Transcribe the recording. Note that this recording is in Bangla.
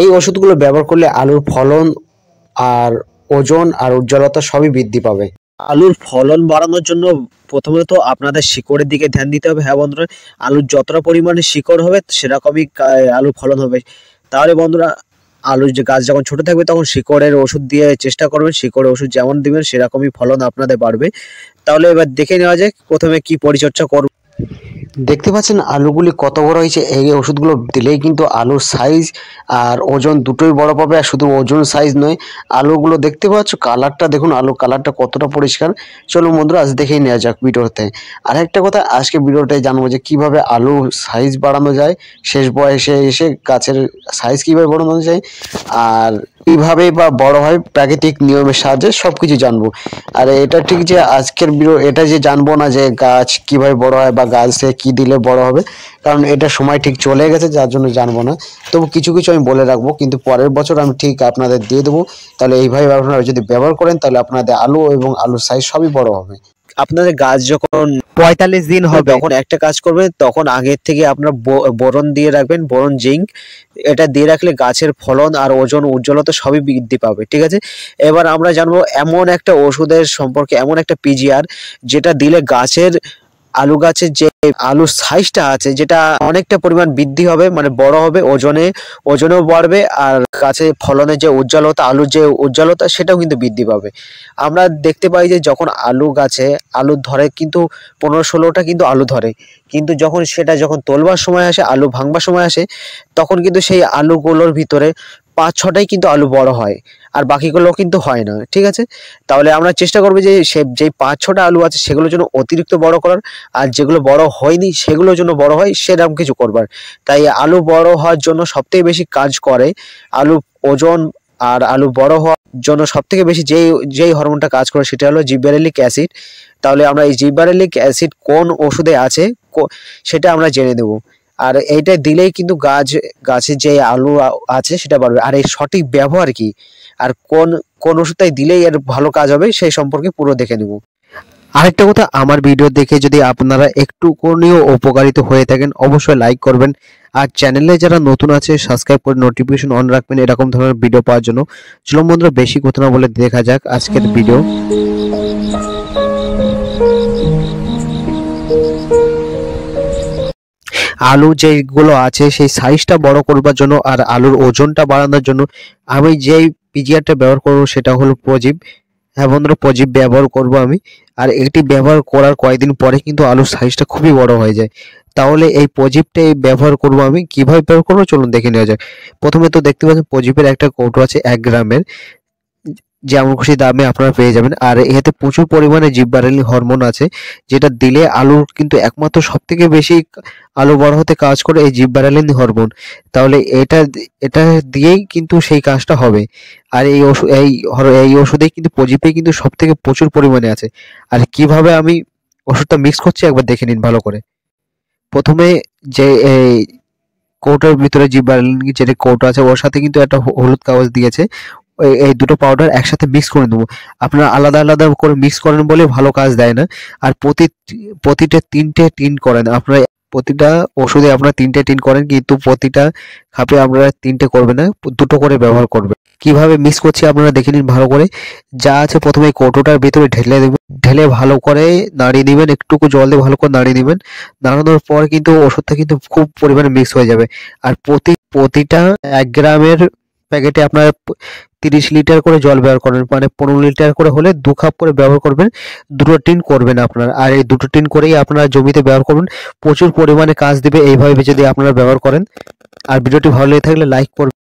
এই ওষুধগুলো ব্যবহার করলে আলুর ফলন আর ওজন আর উজ্জ্বলতা সবই বৃদ্ধি পাবে আলুর ফলন বাড়ানোর জন্য প্রথমে তো আপনাদের শিকড়ের দিকে ধ্যান দিতে হবে হ্যাঁ বন্ধুরা আলুর যতটা পরিমাণে শিকড় হবে সেরকমই আলুর ফলন হবে তাহলে বন্ধুরা আলুর যে গাছ যখন ছোট থাকবে তখন শিকড়ের ওষুধ দিয়ে চেষ্টা করবেন শিকড়ের ওষুধ যেমন দিবেন সেরকমই ফলন আপনাদের বাড়বে তাহলে এবার দেখে নেওয়া যায় প্রথমে কি পরিচর্যা করবো দেখতে পাচ্ছেন আলুগুলি কত বড় হয়েছে এই ওষুধগুলো দিলেই কিন্তু আলুর সাইজ আর ওজন দুটোই বড় পাবে আর শুধু ওজন সাইজ নয় আলুগুলো দেখতে পাচ্ছ কালারটা দেখুন আলু কালারটা কতটা পরিষ্কার চলো বন্ধুরা আজ দেখেই নেওয়া যাক ভিডিওতে আর একটা কথা আজকে ভিডিওটাই জানবো যে কিভাবে আলু সাইজ বাড়ানো যায় শেষ বয়সে এসে গাছের সাইজ কিভাবে বাড়ানো যায় আর কিভাবে বা বড় হয় প্রাকৃতিক নিয়মের সাহায্যে সব কিছু জানবো আর এটা ঠিক যে আজকের বিরো এটা যে জানবো না যে গাছ কিভাবে বড় হয় বা গাছে কি দিলে বড় হবে কারণ এটা সময় ঠিক চলে গেছে যার জন্য জানবো না তবু কিছু কিছু আমি বলে রাখবো কিন্তু পরের বছর আমি ঠিক আপনাদের দিয়ে দেবো তাহলে এইভাবে আপনারা যদি ব্যবহার করেন তাহলে আপনাদের আলু এবং আলুর সাইজ সবই বড় হবে আপনাদের গাছ যখন পঁয়তাল্লিশ দিন হবে যখন একটা কাজ করবেন তখন আগের থেকে আপনার বরণ দিয়ে রাখবেন বরণ জিঙ্ক এটা দিয়ে রাখলে গাছের ফলন আর ওজন উজ্জ্বলতা সবই বৃদ্ধি পাবে ঠিক আছে এবার আমরা জানবো এমন একটা ওষুধের সম্পর্কে এমন একটা পিজিআর যেটা দিলে গাছের আলু গাছের যে আলুর সাইজটা আছে যেটা অনেকটা পরিমাণ বৃদ্ধি হবে মানে বড় হবে ওজনে ওজনেও বাড়বে আর গাছে ফলনের যে উজ্জ্বলতা আলুর যে উজ্জ্বলতা সেটাও কিন্তু বৃদ্ধি পাবে আমরা দেখতে পাই যে যখন আলু গাছে আলু ধরে কিন্তু পনেরো ষোলোটা কিন্তু আলু ধরে কিন্তু যখন সেটা যখন তোলবার সময় আসে আলু ভাঙবার সময় আসে তখন কিন্তু সেই আলুগুলোর ভিতরে পাঁচ ছটাই কিন্তু আলু বড় হয় আর বাকিগুলো কিন্তু হয় না ঠিক আছে তাহলে আমরা চেষ্টা করবো যে সে যেই পাঁচ ছটা আলু আছে সেগুলোর জন্য অতিরিক্ত বড় করার আর যেগুলো বড় হয়নি সেগুলোর জন্য বড় হয় সেরকম কিছু করবার তাই আলু বড় হওয়ার জন্য সবথেকে বেশি কাজ করে আলু ওজন আর আলু বড় হওয়ার জন্য সবথেকে বেশি যেই যেই হরমোনটা কাজ করে সেটা হলো জিব্যারেলিক অ্যাসিড তাহলে আমরা এই জিব্যারেলিক অ্যাসিড কোন ওষুধে আছে সেটা আমরা জেনে দেবো আর এইটা দিলেই কিন্তু গাছ গাছে যে আলু আছে সেটা বাড়বে আর এই সঠিক ব্যবহার কি আর কোন কোন ওষুধটাই দিলেই এর ভালো কাজ হবে সেই সম্পর্কে পুরো দেখে নেব আরেকটা কথা আমার ভিডিও দেখে যদি আপনারা একটু কোনো উপকারিত হয়ে থাকেন অবশ্যই লাইক করবেন আর চ্যানেলে যারা নতুন আছে সাবস্ক্রাইব করে নোটিফিকেশন অন রাখবেন এরকম ধরনের ভিডিও পাওয়ার জন্য চলুন বন্ধুরা বেশি কথা না বলে দেখা যাক আজকের ভিডিও আলু যেগুলো আছে সেই সাইজটা বড় করবার জন্য আর আলুর ওজনটা বাড়ানোর জন্য আমি যেই পিজিআরটা ব্যবহার করবো সেটা হলো প্রজীব হ্যাঁ বন্ধুরা প্রজীব ব্যবহার করব আমি আর এটি ব্যবহার করার কয়েকদিন পরে কিন্তু আলুর সাইজটা খুবই বড় হয়ে যায় তাহলে এই প্রজীবটাই ব্যবহার করব আমি কিভাবে ব্যবহার করবো চলুন দেখে নেওয়া যাক প্রথমে তো দেখতে পাচ্ছেন প্রজীবের একটা কৌটো আছে এক গ্রামের যেমন খুশি দামে আপনারা পেয়ে যাবেন আর এতে প্রচুর পরিমাণে জিব্বারেলি হরমোন আছে যেটা দিলে আলুর কিন্তু একমাত্র সব থেকে বেশি আলু বড় হতে কাজ করে এই জিব্বারেলিন হরমোন তাহলে এটা এটা দিয়েই কিন্তু সেই কাজটা হবে আর এই ওষুধ এই এই ওষুধেই কিন্তু পজিপে কিন্তু সব থেকে প্রচুর পরিমাণে আছে আর কিভাবে আমি ওষুধটা মিক্স করছি একবার দেখে নিন ভালো করে প্রথমে যে এই কৌটার ভিতরে জিব্বারেলিন যেটা কৌটা আছে ওর সাথে কিন্তু একটা হলুদ কাগজ দিয়েছে এই দুটো পাউডার একসাথে মিক্স করে নেবো আপনারা আলাদা আলাদা করে মিক্স করেন বলে ভালো কাজ দেয় না আর প্রতি প্রতিটা তিনটে টিন করেন আপনারা প্রতিটা ওষুধে আপনারা তিনটে টিন করেন কিন্তু প্রতিটা খাপে আপনারা তিনটে করবে না দুটো করে ব্যবহার করবে কিভাবে মিক্স করছি আপনারা দেখে নিন ভালো করে যা আছে প্রথমে কৌটোটার ভিতরে ঢেলে দেবেন ঢেলে ভালো করে নাড়িয়ে নেবেন একটুকু জল দিয়ে ভালো করে নাড়িয়ে নেবেন নাড়ানোর পর কিন্তু ওষুধটা কিন্তু খুব পরিমাণে মিক্স হয়ে যাবে আর প্রতি প্রতিটা এক গ্রামের প্যাকেটে আপনারা তিরিশ লিটার করে জল ব্যবহার করবেন মানে পনেরো লিটার করে হলে দু কাপ করে ব্যবহার করবেন দুটো টিন করবেন আপনার আর এই দুটো টিন করেই আপনারা জমিতে ব্যবহার করবেন প্রচুর পরিমাণে কাজ দেবে এইভাবে যদি আপনারা ব্যবহার করেন আর ভিডিওটি ভালো লেগে থাকলে লাইক করবেন